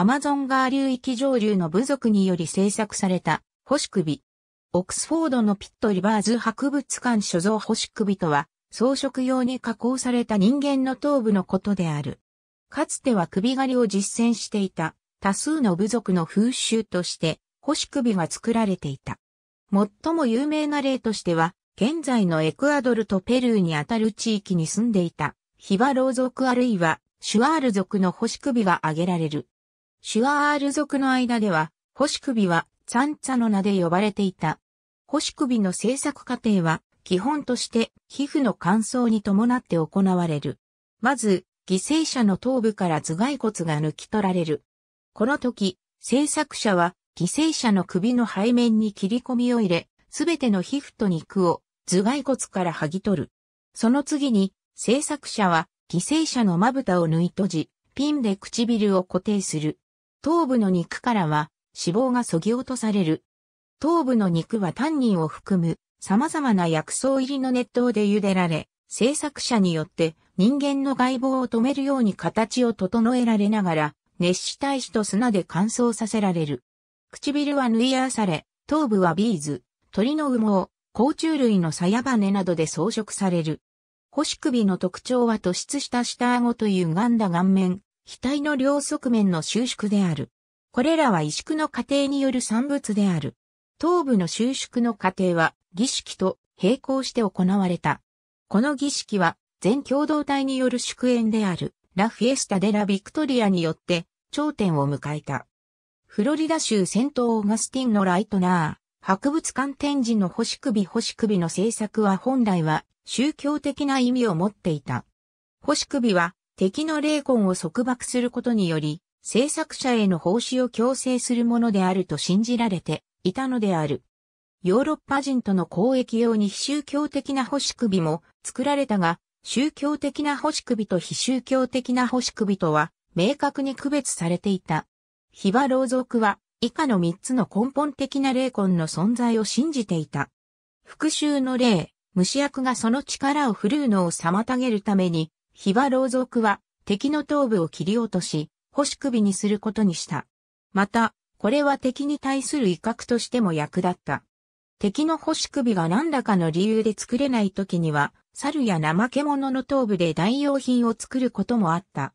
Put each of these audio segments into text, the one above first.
アマゾン川流域上流の部族により制作された、星首。オックスフォードのピットリバーズ博物館所蔵星首とは、装飾用に加工された人間の頭部のことである。かつては首狩りを実践していた多数の部族の風習として星首が作られていた。最も有名な例としては、現在のエクアドルとペルーにあたる地域に住んでいたヒバロー族あるいはシュワール族の星首が挙げられる。シュアール族の間では、星首はツァンツァの名で呼ばれていた。星首の制作過程は、基本として皮膚の乾燥に伴って行われる。まず、犠牲者の頭部から頭蓋骨が抜き取られる。この時、制作者は犠牲者の首の背面に切り込みを入れ、すべての皮膚と肉を頭蓋骨から剥ぎ取る。その次に、制作者は犠牲者のまぶたを縫い閉じ、ピンで唇を固定する。頭部の肉からは脂肪が削ぎ落とされる。頭部の肉はタンニンを含む様々な薬草入りの熱湯で茹でられ、製作者によって人間の外貌を止めるように形を整えられながら、熱した石と砂で乾燥させられる。唇は縫い合わされ、頭部はビーズ、鳥の羽毛、甲虫類の鞘羽などで装飾される。星首の特徴は突出した下顎という歪んだ顔面、額の両側面の収縮である。これらは萎縮の過程による産物である。頭部の収縮の過程は儀式と並行して行われた。この儀式は全共同体による祝宴であるラフィエスタ・デラ・ビクトリアによって頂点を迎えた。フロリダ州セント・オーガスティンのライトナー、博物館展示の星首星首の制作は本来は宗教的な意味を持っていた。星首は敵の霊魂を束縛することにより、制作者への報酬を強制するものであると信じられていたのである。ヨーロッパ人との交易用に非宗教的な星首も作られたが、宗教的な星首と非宗教的な星首とは明確に区別されていた。ヒバ老族は以下の3つの根本的な霊魂の存在を信じていた。復讐の霊、虫役がその力を振るうのを妨げるためにヒロ老族は敵の頭部を切り落とし、星首にすることにした。また、これは敵に対する威嚇としても役立った。敵の星首が何らかの理由で作れない時には、猿や怠け者の頭部で代用品を作ることもあった。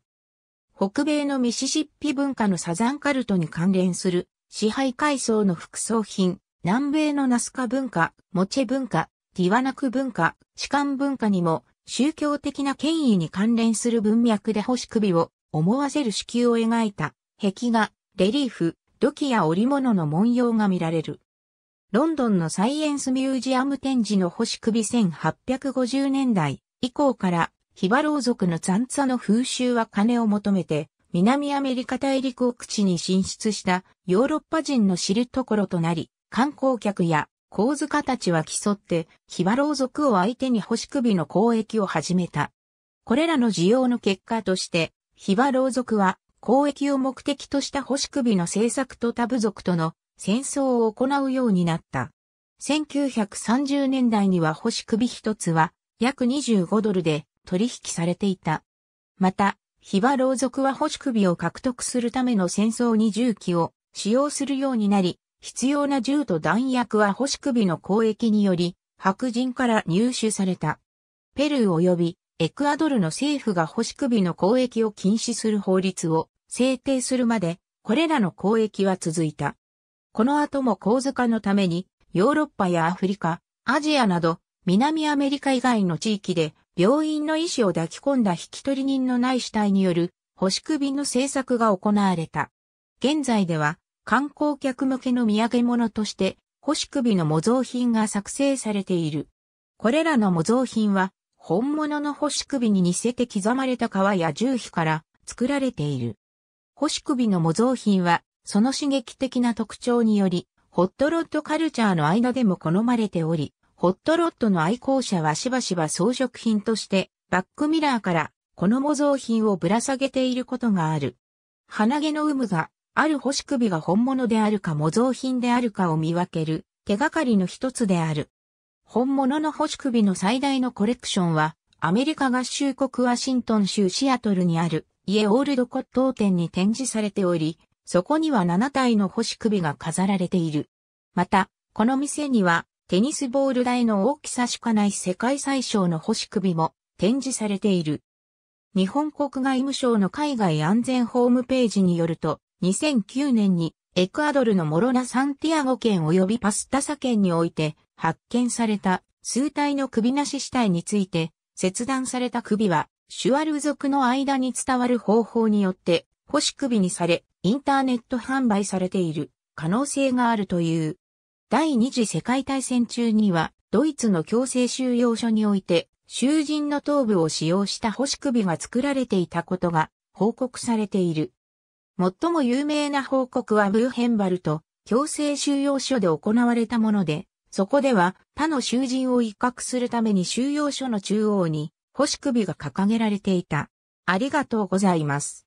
北米のミシシッピ文化のサザンカルトに関連する支配階層の副葬品、南米のナスカ文化、モチェ文化、ディワナク文化、カン文化にも宗教的な権威に関連する文脈で星首を思わせる子宮を描いた壁画、レリーフ、土器や織物の文様が見られる。ロンドンのサイエンスミュージアム展示の星首1850年代以降からヒバロー族の残差の風習は金を求めて南アメリカ大陸を口に進出したヨーロッパ人の知るところとなり観光客や皇塚たちは競って、ヒバロウ族を相手に星首の交易を始めた。これらの需要の結果として、ヒバロウ族は交易を目的とした星首の政策とタブ族との戦争を行うようになった。1930年代には星首一つは約25ドルで取引されていた。また、ヒバロウ族は星首を獲得するための戦争に銃器を使用するようになり、必要な銃と弾薬は星首の交易により、白人から入手された。ペルー及びエクアドルの政府が星首の交易を禁止する法律を制定するまで、これらの交易は続いた。この後も構図化のために、ヨーロッパやアフリカ、アジアなど、南アメリカ以外の地域で、病院の医師を抱き込んだ引き取り人のない死体による、星首の政策が行われた。現在では、観光客向けの土産物として、星首の模造品が作成されている。これらの模造品は、本物の星首に似せて刻まれた革や重皮から作られている。星首の模造品は、その刺激的な特徴により、ホットロッドカルチャーの間でも好まれており、ホットロッドの愛好者はしばしば装飾品として、バックミラーからこの模造品をぶら下げていることがある。鼻毛の有無がある星首が本物であるか模造品であるかを見分ける手がかりの一つである。本物の星首の最大のコレクションは、アメリカ合衆国ワシントン州シアトルにあるイエオールド骨董店に展示されており、そこには7体の星首が飾られている。また、この店にはテニスボール台の大きさしかない世界最小の星首も展示されている。日本国外務省の海外安全ホームページによると、2009年にエクアドルのモロナ・サンティアゴ県及びパスタサ県において発見された数体の首なし死体について切断された首はシュワル族の間に伝わる方法によって星首にされインターネット販売されている可能性があるという。第二次世界大戦中にはドイツの強制収容所において囚人の頭部を使用した星首が作られていたことが報告されている。最も有名な報告はブーヘンバルト、強制収容所で行われたもので、そこでは他の囚人を威嚇するために収容所の中央に星首が掲げられていた。ありがとうございます。